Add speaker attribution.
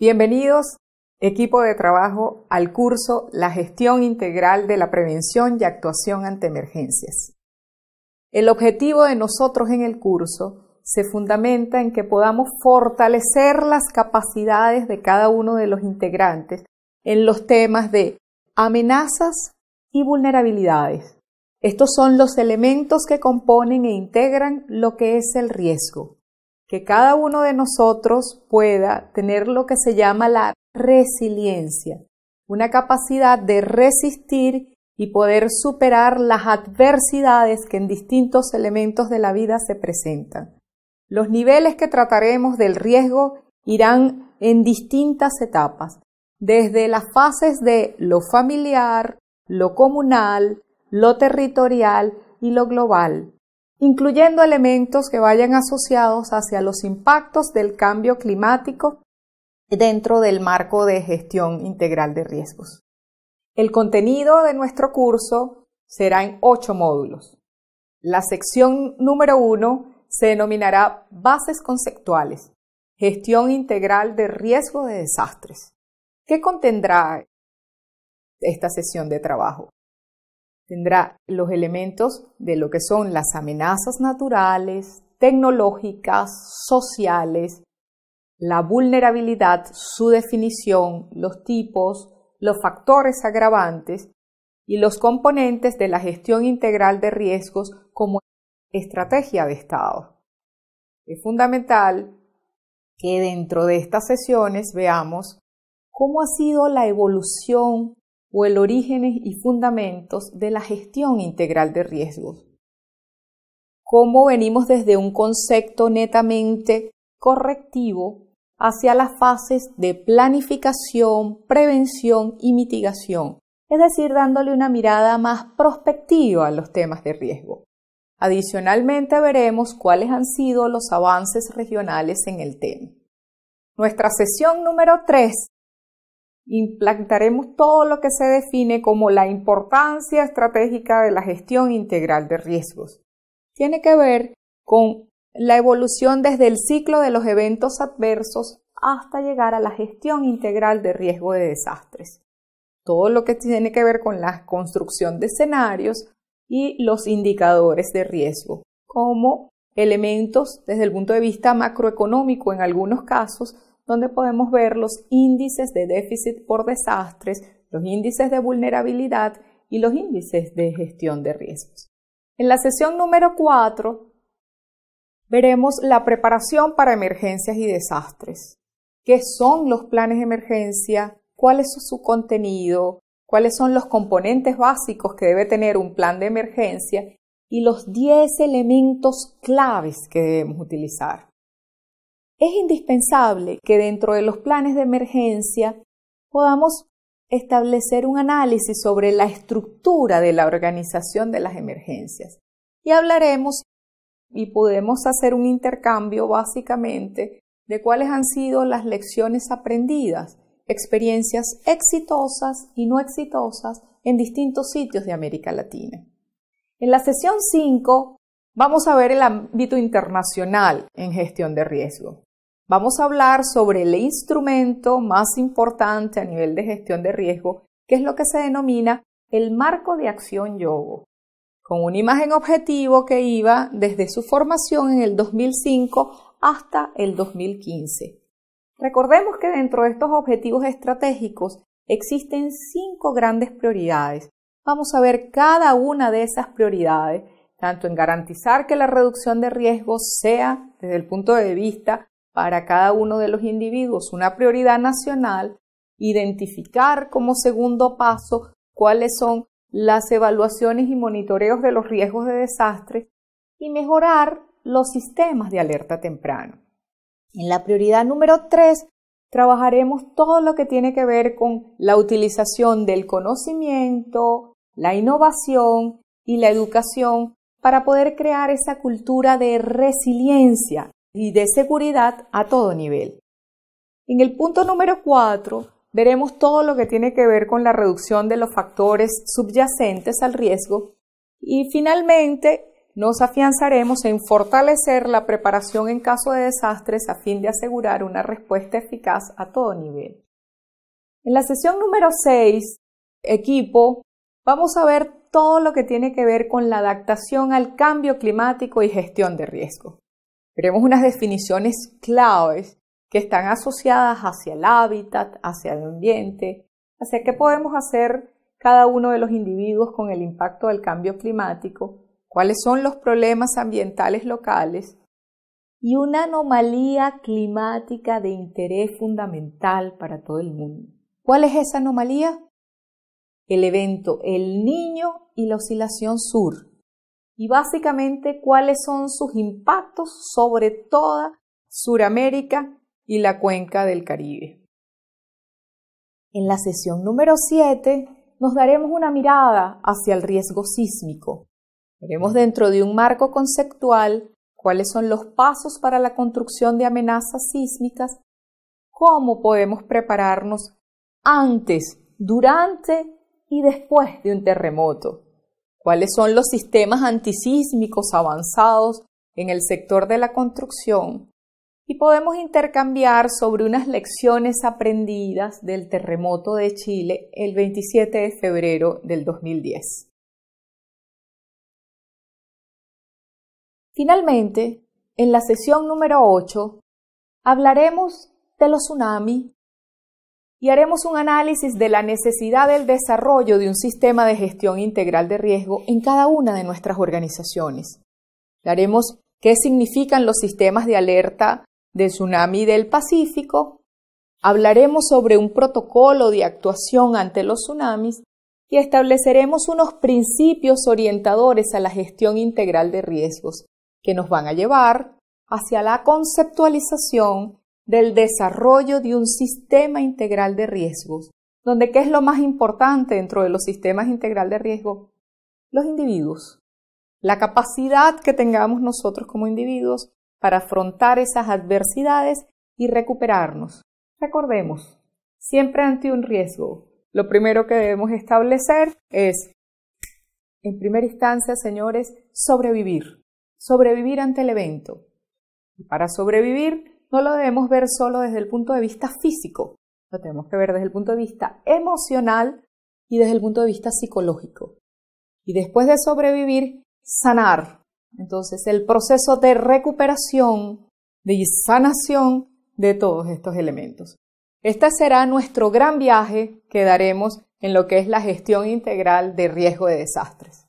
Speaker 1: Bienvenidos, equipo de trabajo, al curso La gestión integral de la prevención y actuación ante emergencias. El objetivo de nosotros en el curso se fundamenta en que podamos fortalecer las capacidades de cada uno de los integrantes en los temas de amenazas y vulnerabilidades. Estos son los elementos que componen e integran lo que es el riesgo que cada uno de nosotros pueda tener lo que se llama la resiliencia, una capacidad de resistir y poder superar las adversidades que en distintos elementos de la vida se presentan. Los niveles que trataremos del riesgo irán en distintas etapas, desde las fases de lo familiar, lo comunal, lo territorial y lo global, incluyendo elementos que vayan asociados hacia los impactos del cambio climático dentro del marco de gestión integral de riesgos. El contenido de nuestro curso será en ocho módulos. La sección número uno se denominará Bases conceptuales, Gestión integral de riesgo de desastres. ¿Qué contendrá esta sesión de trabajo? Tendrá los elementos de lo que son las amenazas naturales, tecnológicas, sociales, la vulnerabilidad, su definición, los tipos, los factores agravantes y los componentes de la gestión integral de riesgos como estrategia de Estado. Es fundamental que dentro de estas sesiones veamos cómo ha sido la evolución o el orígenes y fundamentos de la gestión integral de riesgos. Cómo venimos desde un concepto netamente correctivo hacia las fases de planificación, prevención y mitigación, es decir, dándole una mirada más prospectiva a los temas de riesgo. Adicionalmente veremos cuáles han sido los avances regionales en el tema. Nuestra sesión número 3 implantaremos todo lo que se define como la importancia estratégica de la gestión integral de riesgos. Tiene que ver con la evolución desde el ciclo de los eventos adversos hasta llegar a la gestión integral de riesgo de desastres. Todo lo que tiene que ver con la construcción de escenarios y los indicadores de riesgo, como elementos desde el punto de vista macroeconómico en algunos casos, donde podemos ver los índices de déficit por desastres, los índices de vulnerabilidad y los índices de gestión de riesgos. En la sesión número 4 veremos la preparación para emergencias y desastres. ¿Qué son los planes de emergencia? ¿Cuál es su contenido? ¿Cuáles son los componentes básicos que debe tener un plan de emergencia? Y los 10 elementos claves que debemos utilizar. Es indispensable que dentro de los planes de emergencia podamos establecer un análisis sobre la estructura de la organización de las emergencias. Y hablaremos y podemos hacer un intercambio básicamente de cuáles han sido las lecciones aprendidas, experiencias exitosas y no exitosas en distintos sitios de América Latina. En la sesión 5 vamos a ver el ámbito internacional en gestión de riesgo. Vamos a hablar sobre el instrumento más importante a nivel de gestión de riesgo, que es lo que se denomina el marco de acción Yogo, con una imagen objetivo que iba desde su formación en el 2005 hasta el 2015. Recordemos que dentro de estos objetivos estratégicos existen cinco grandes prioridades. Vamos a ver cada una de esas prioridades, tanto en garantizar que la reducción de riesgos sea, desde el punto de vista para cada uno de los individuos una prioridad nacional, identificar como segundo paso cuáles son las evaluaciones y monitoreos de los riesgos de desastre y mejorar los sistemas de alerta temprano. En la prioridad número 3, trabajaremos todo lo que tiene que ver con la utilización del conocimiento, la innovación y la educación para poder crear esa cultura de resiliencia y de seguridad a todo nivel. En el punto número 4 veremos todo lo que tiene que ver con la reducción de los factores subyacentes al riesgo y finalmente nos afianzaremos en fortalecer la preparación en caso de desastres a fin de asegurar una respuesta eficaz a todo nivel. En la sesión número 6, equipo, vamos a ver todo lo que tiene que ver con la adaptación al cambio climático y gestión de riesgo. Veremos unas definiciones claves que están asociadas hacia el hábitat, hacia el ambiente, hacia qué podemos hacer cada uno de los individuos con el impacto del cambio climático, cuáles son los problemas ambientales locales y una anomalía climática de interés fundamental para todo el mundo. ¿Cuál es esa anomalía? El evento El Niño y la oscilación sur, y básicamente cuáles son sus impactos sobre toda Suramérica y la cuenca del Caribe. En la sesión número 7 nos daremos una mirada hacia el riesgo sísmico. Veremos dentro de un marco conceptual cuáles son los pasos para la construcción de amenazas sísmicas, cómo podemos prepararnos antes, durante y después de un terremoto cuáles son los sistemas antisísmicos avanzados en el sector de la construcción y podemos intercambiar sobre unas lecciones aprendidas del terremoto de Chile el 27 de febrero del 2010. Finalmente, en la sesión número 8, hablaremos de los tsunamis y haremos un análisis de la necesidad del desarrollo de un sistema de gestión integral de riesgo en cada una de nuestras organizaciones. Haremos qué significan los sistemas de alerta de tsunami del Pacífico, hablaremos sobre un protocolo de actuación ante los tsunamis y estableceremos unos principios orientadores a la gestión integral de riesgos que nos van a llevar hacia la conceptualización del desarrollo de un sistema integral de riesgos, donde qué es lo más importante dentro de los sistemas integral de riesgo? Los individuos. La capacidad que tengamos nosotros como individuos para afrontar esas adversidades y recuperarnos. Recordemos, siempre ante un riesgo, lo primero que debemos establecer es, en primera instancia, señores, sobrevivir. Sobrevivir ante el evento. Y para sobrevivir no lo debemos ver solo desde el punto de vista físico, lo tenemos que ver desde el punto de vista emocional y desde el punto de vista psicológico. Y después de sobrevivir, sanar. Entonces, el proceso de recuperación, de sanación de todos estos elementos. Este será nuestro gran viaje que daremos en lo que es la gestión integral de riesgo de desastres.